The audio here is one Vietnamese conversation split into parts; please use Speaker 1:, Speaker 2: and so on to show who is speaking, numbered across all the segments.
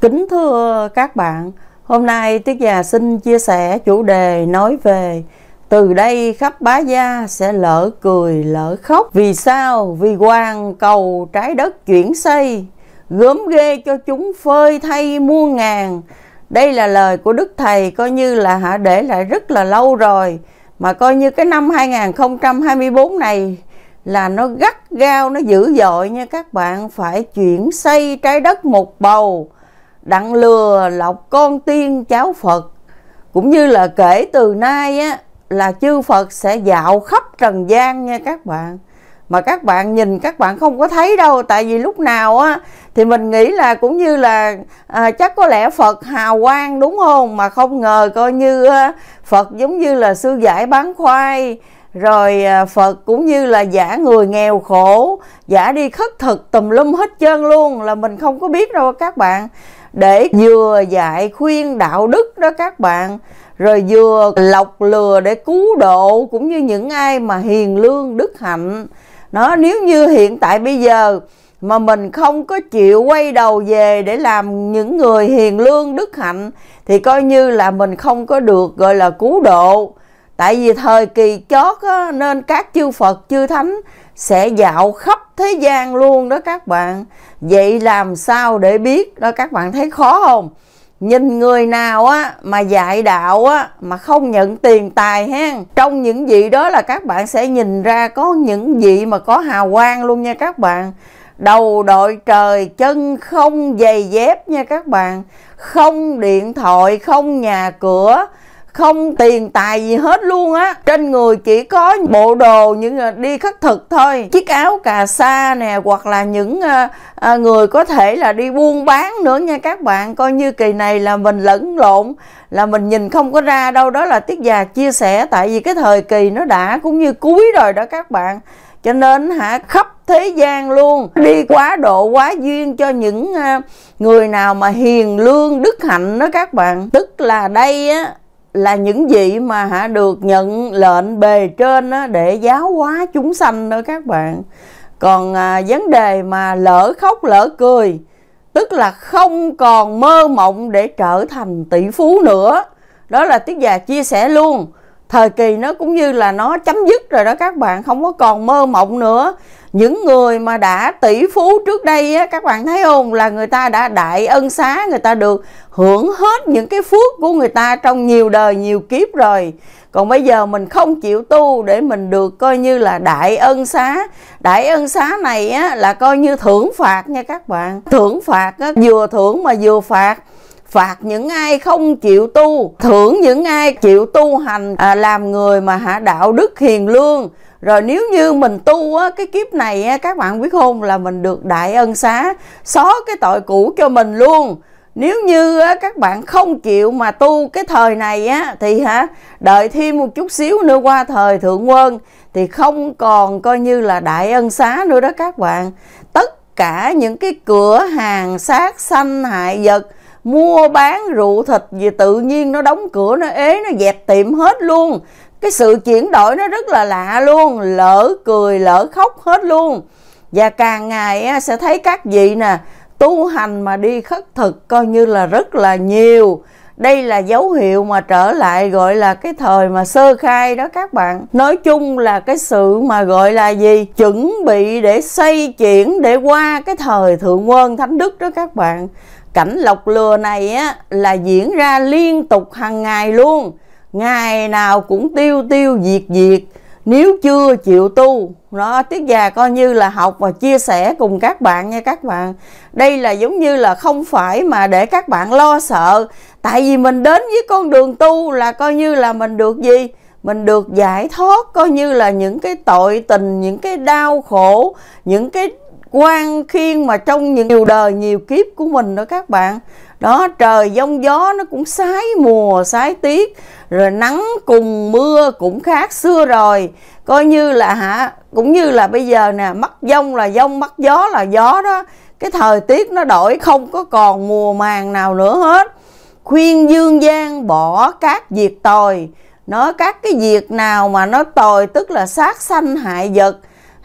Speaker 1: Kính thưa các bạn, hôm nay Tiết Già xin chia sẻ chủ đề nói về Từ đây khắp bá gia sẽ lỡ cười lỡ khóc Vì sao? Vì quan cầu trái đất chuyển xây Gớm ghê cho chúng phơi thay mua ngàn Đây là lời của Đức Thầy coi như là hả để lại rất là lâu rồi Mà coi như cái năm 2024 này là nó gắt gao, nó dữ dội nha các bạn Phải chuyển xây trái đất một bầu đặng lừa lọc con tiên cháu Phật cũng như là kể từ nay á là chư Phật sẽ dạo khắp trần gian nha các bạn mà các bạn nhìn các bạn không có thấy đâu tại vì lúc nào á thì mình nghĩ là cũng như là à, chắc có lẽ Phật hào quang đúng không mà không ngờ coi như á, Phật giống như là sư giải bán khoai rồi à, Phật cũng như là giả người nghèo khổ, giả đi khất thực tùm lum hết trơn luôn là mình không có biết đâu các bạn để vừa dạy khuyên đạo đức đó các bạn rồi vừa lọc lừa để cứu độ cũng như những ai mà hiền lương đức hạnh nó nếu như hiện tại bây giờ mà mình không có chịu quay đầu về để làm những người hiền lương đức hạnh thì coi như là mình không có được gọi là cứu độ tại vì thời kỳ chót á, nên các chư phật chư thánh sẽ dạo khắp thế gian luôn đó các bạn vậy làm sao để biết đó các bạn thấy khó không nhìn người nào á mà dạy đạo á mà không nhận tiền tài ha trong những vị đó là các bạn sẽ nhìn ra có những vị mà có hào quang luôn nha các bạn đầu đội trời chân không giày dép nha các bạn không điện thoại không nhà cửa không tiền tài gì hết luôn á trên người chỉ có bộ đồ những à, đi khất thực thôi chiếc áo cà sa nè hoặc là những à, à, người có thể là đi buôn bán nữa nha các bạn coi như kỳ này là mình lẫn lộn là mình nhìn không có ra đâu đó là tiết già chia sẻ tại vì cái thời kỳ nó đã cũng như cuối rồi đó các bạn cho nên hả khắp thế gian luôn đi quá độ quá duyên cho những người nào mà hiền lương đức hạnh đó các bạn tức là đây á là những gì mà hả được nhận lệnh bề trên á, để giáo hóa chúng sanh đó các bạn còn à, vấn đề mà lỡ khóc lỡ cười tức là không còn mơ mộng để trở thành tỷ phú nữa đó là tiết già chia sẻ luôn thời kỳ nó cũng như là nó chấm dứt rồi đó các bạn không có còn mơ mộng nữa những người mà đã tỷ phú trước đây á, các bạn thấy không là người ta đã đại ân xá người ta được hưởng hết những cái phước của người ta trong nhiều đời nhiều kiếp rồi còn bây giờ mình không chịu tu để mình được coi như là đại ân xá đại ân xá này á, là coi như thưởng phạt nha các bạn thưởng phạt á, vừa thưởng mà vừa phạt phạt những ai không chịu tu thưởng những ai chịu tu hành à, làm người mà hạ đạo đức hiền lương rồi nếu như mình tu á, cái kiếp này á, các bạn biết không là mình được đại ân xá xóa cái tội cũ cho mình luôn nếu như á, các bạn không chịu mà tu cái thời này á thì hả đợi thêm một chút xíu nữa qua thời thượng quân thì không còn coi như là đại ân xá nữa đó các bạn tất cả những cái cửa hàng sát sanh hại vật mua bán rượu thịt gì tự nhiên nó đóng cửa nó ế nó dẹp tiệm hết luôn cái sự chuyển đổi nó rất là lạ luôn lỡ cười lỡ khóc hết luôn và càng ngày sẽ thấy các vị nè tu hành mà đi khất thực coi như là rất là nhiều đây là dấu hiệu mà trở lại gọi là cái thời mà sơ khai đó các bạn nói chung là cái sự mà gọi là gì chuẩn bị để xây chuyển để qua cái thời thượng quân thánh đức đó các bạn cảnh lọc lừa này á là diễn ra liên tục hàng ngày luôn ngày nào cũng tiêu tiêu diệt diệt nếu chưa chịu tu nó tiết già coi như là học và chia sẻ cùng các bạn nha các bạn đây là giống như là không phải mà để các bạn lo sợ tại vì mình đến với con đường tu là coi như là mình được gì mình được giải thoát coi như là những cái tội tình những cái đau khổ những cái quan khiên mà trong những nhiều đời nhiều kiếp của mình đó các bạn đó trời giông gió nó cũng sái mùa sái tiết rồi nắng cùng mưa cũng khác xưa rồi coi như là hả cũng như là bây giờ nè mắt giông là giông mắt gió là gió đó cái thời tiết nó đổi không có còn mùa màng nào nữa hết khuyên dương gian bỏ các việc tồi nói các cái việc nào mà nó tồi tức là sát sanh hại vật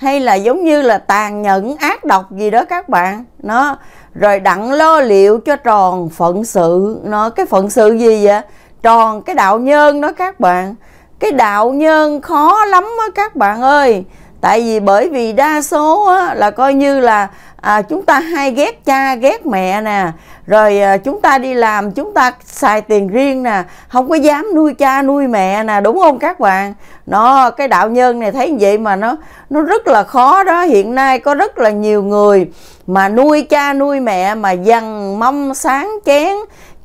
Speaker 1: hay là giống như là tàn nhẫn ác độc gì đó các bạn nó rồi đặng lo liệu cho tròn phận sự nó cái phận sự gì vậy tròn cái đạo nhân đó các bạn cái đạo nhân khó lắm á các bạn ơi tại vì bởi vì đa số á, là coi như là à, chúng ta hay ghét cha ghét mẹ nè rồi à, chúng ta đi làm chúng ta xài tiền riêng nè không có dám nuôi cha nuôi mẹ nè đúng không các bạn nó cái đạo nhân này thấy vậy mà nó nó rất là khó đó hiện nay có rất là nhiều người mà nuôi cha nuôi mẹ mà dằn mong sáng chén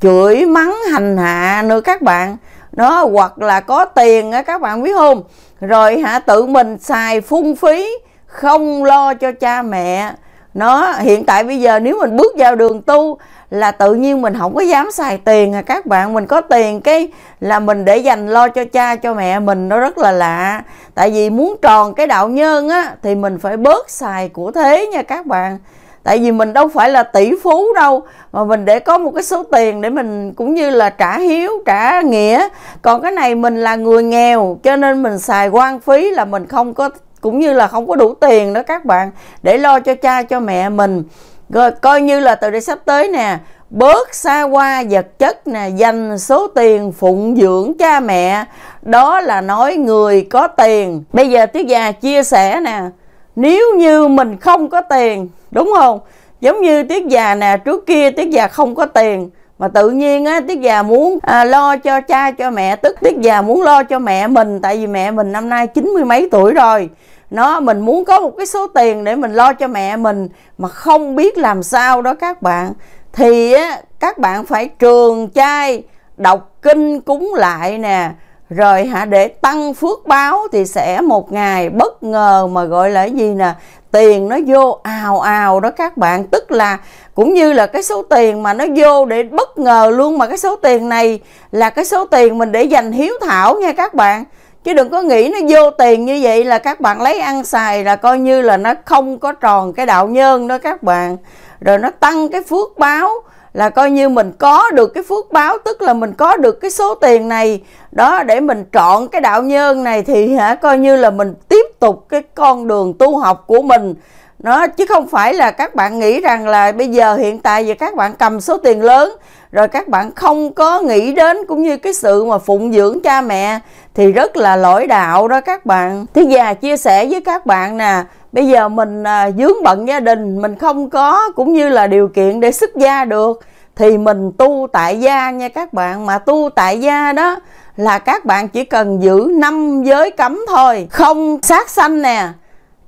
Speaker 1: chửi mắng hành hạ nữa các bạn đó hoặc là có tiền á các bạn biết không rồi hả tự mình xài phung phí không lo cho cha mẹ nó hiện tại bây giờ nếu mình bước vào đường tu là tự nhiên mình không có dám xài tiền à các bạn mình có tiền cái là mình để dành lo cho cha cho mẹ mình nó rất là lạ tại vì muốn tròn cái đạo nhân á thì mình phải bớt xài của thế nha các bạn tại vì mình đâu phải là tỷ phú đâu mà mình để có một cái số tiền để mình cũng như là trả hiếu trả nghĩa còn cái này mình là người nghèo cho nên mình xài quan phí là mình không có cũng như là không có đủ tiền đó các bạn để lo cho cha cho mẹ mình rồi coi như là từ đây sắp tới nè bớt xa qua vật chất nè dành số tiền phụng dưỡng cha mẹ đó là nói người có tiền bây giờ tiết già chia sẻ nè nếu như mình không có tiền đúng không giống như tiết già nè trước kia tiết già không có tiền mà tự nhiên á tiết già muốn à, lo cho cha cho mẹ tức tiết già muốn lo cho mẹ mình tại vì mẹ mình năm nay chín mươi mấy tuổi rồi nó mình muốn có một cái số tiền để mình lo cho mẹ mình mà không biết làm sao đó các bạn thì á, các bạn phải trường trai đọc kinh cúng lại nè rồi hả để tăng phước báo thì sẽ một ngày bất ngờ mà gọi là gì nè tiền nó vô ào ào đó các bạn tức là cũng như là cái số tiền mà nó vô để bất ngờ luôn mà cái số tiền này là cái số tiền mình để dành hiếu thảo nha các bạn chứ đừng có nghĩ nó vô tiền như vậy là các bạn lấy ăn xài là coi như là nó không có tròn cái đạo nhân đó các bạn rồi nó tăng cái phước báo là coi như mình có được cái phước báo tức là mình có được cái số tiền này đó để mình chọn cái đạo nhân này thì hả coi như là mình tiếp tục cái con đường tu học của mình nó chứ không phải là các bạn nghĩ rằng là bây giờ hiện tại giờ các bạn cầm số tiền lớn rồi các bạn không có nghĩ đến cũng như cái sự mà phụng dưỡng cha mẹ thì rất là lỗi đạo đó các bạn. Thế già chia sẻ với các bạn nè, bây giờ mình à, dướng bận gia đình mình không có cũng như là điều kiện để xuất gia được thì mình tu tại gia nha các bạn mà tu tại gia đó là các bạn chỉ cần giữ năm giới cấm thôi không sát sanh nè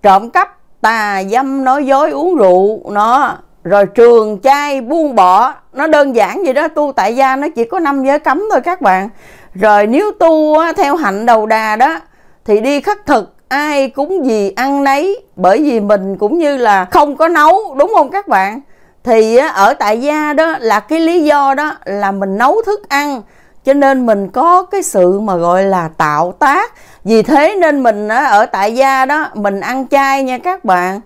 Speaker 1: trộm cắp tà dâm nói dối uống rượu nó rồi trường chay buông bỏ nó đơn giản vậy đó tu tại gia nó chỉ có năm giới cấm thôi các bạn rồi nếu tu theo hạnh đầu đà đó thì đi khắc thực ai cũng gì ăn nấy bởi vì mình cũng như là không có nấu đúng không các bạn thì ở tại gia đó là cái lý do đó là mình nấu thức ăn cho nên mình có cái sự mà gọi là tạo tác vì thế nên mình ở tại gia đó mình ăn chay nha các bạn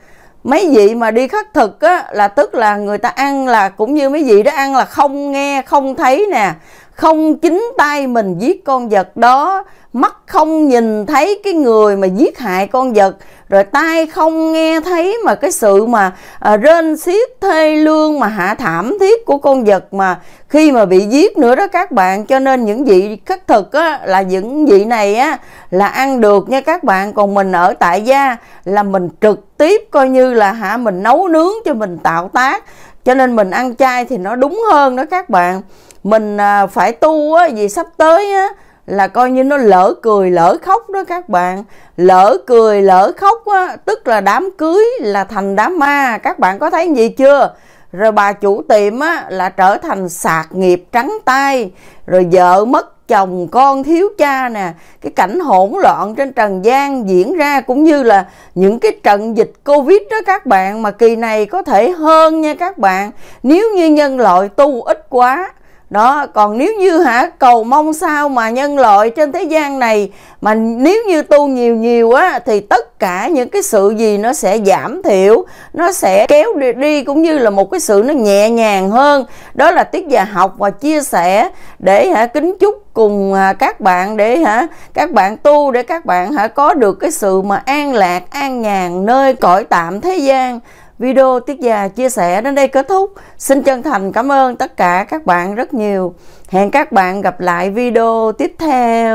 Speaker 1: mấy vị mà đi khất thực á là tức là người ta ăn là cũng như mấy vị đó ăn là không nghe không thấy nè không chính tay mình giết con vật đó mắt không nhìn thấy cái người mà giết hại con vật rồi tai không nghe thấy mà cái sự mà à, rên xiết thê lương mà hạ thảm thiết của con vật mà khi mà bị giết nữa đó các bạn cho nên những vị khất thực á, là những vị này á là ăn được nha các bạn còn mình ở tại gia là mình trực tiếp coi như là hả mình nấu nướng cho mình tạo tác cho nên mình ăn chay thì nó đúng hơn đó các bạn mình à, phải tu á vì sắp tới á là coi như nó lỡ cười lỡ khóc đó các bạn lỡ cười lỡ khóc á tức là đám cưới là thành đám ma các bạn có thấy gì chưa rồi bà chủ tiệm á là trở thành sạc nghiệp trắng tay rồi vợ mất chồng con thiếu cha nè cái cảnh hỗn loạn trên trần gian diễn ra cũng như là những cái trận dịch covid đó các bạn mà kỳ này có thể hơn nha các bạn nếu như nhân loại tu ít quá đó còn nếu như hả cầu mong sao mà nhân loại trên thế gian này mà nếu như tu nhiều nhiều á thì tất cả những cái sự gì nó sẽ giảm thiểu nó sẽ kéo đi, đi cũng như là một cái sự nó nhẹ nhàng hơn đó là tiết già học và chia sẻ để hả kính chúc cùng à, các bạn để hả các bạn tu để các bạn hả có được cái sự mà an lạc an nhàn nơi cõi tạm thế gian Video Tiết Già chia sẻ đến đây kết thúc. Xin chân thành cảm ơn tất cả các bạn rất nhiều. Hẹn các bạn gặp lại video tiếp theo.